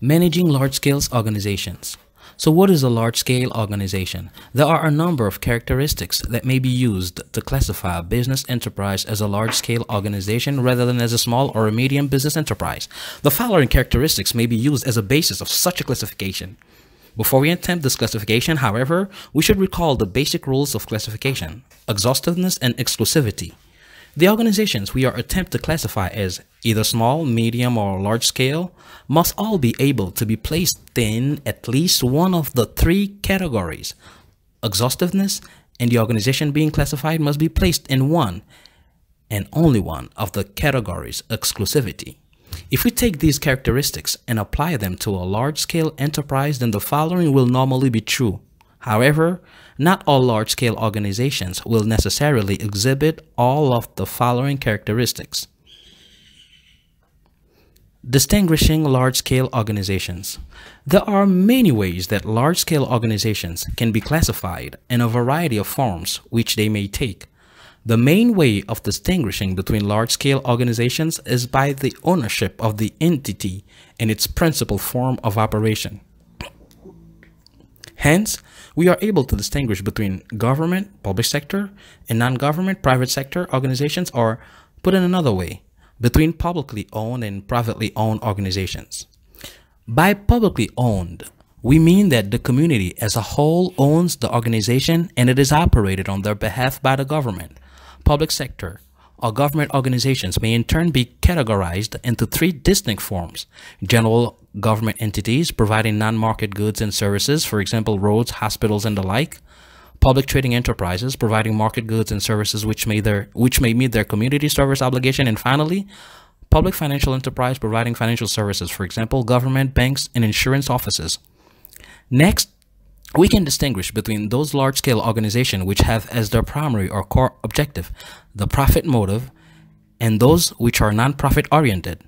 Managing large-scale organizations. So what is a large-scale organization? There are a number of characteristics that may be used to classify a business enterprise as a large-scale organization rather than as a small or a medium business enterprise. The following characteristics may be used as a basis of such a classification. Before we attempt this classification, however, we should recall the basic rules of classification, exhaustiveness and exclusivity. The organizations we are attempt to classify as either small, medium, or large scale must all be able to be placed in at least one of the three categories. Exhaustiveness and the organization being classified must be placed in one and only one of the categories exclusivity. If we take these characteristics and apply them to a large-scale enterprise, then the following will normally be true. However, not all large-scale organizations will necessarily exhibit all of the following characteristics. Distinguishing large-scale organizations. There are many ways that large-scale organizations can be classified in a variety of forms which they may take. The main way of distinguishing between large-scale organizations is by the ownership of the entity in its principal form of operation. Hence, we are able to distinguish between government, public sector, and non-government, private sector organizations, or put in another way, between publicly owned and privately owned organizations. By publicly owned, we mean that the community as a whole owns the organization and it is operated on their behalf by the government, public sector, or government organizations may in turn be categorized into three distinct forms general government entities providing non market goods and services, for example, roads, hospitals, and the like, public trading enterprises providing market goods and services which may, their, which may meet their community service obligation, and finally, public financial enterprise providing financial services, for example, government, banks, and insurance offices. Next, we can distinguish between those large-scale organizations which have as their primary or core objective the profit motive and those which are non-profit oriented.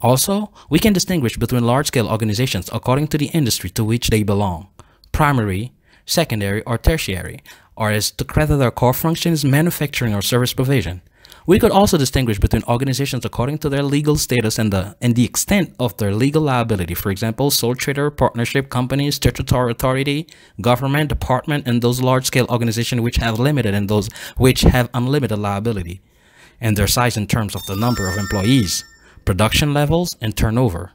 Also, we can distinguish between large-scale organizations according to the industry to which they belong, primary, secondary, or tertiary, or as to whether their core function is manufacturing or service provision. We could also distinguish between organizations according to their legal status and the, and the extent of their legal liability. For example, sole trader, partnership companies, statutory authority, government, department, and those large-scale organizations which have limited and those which have unlimited liability, and their size in terms of the number of employees, production levels, and turnover.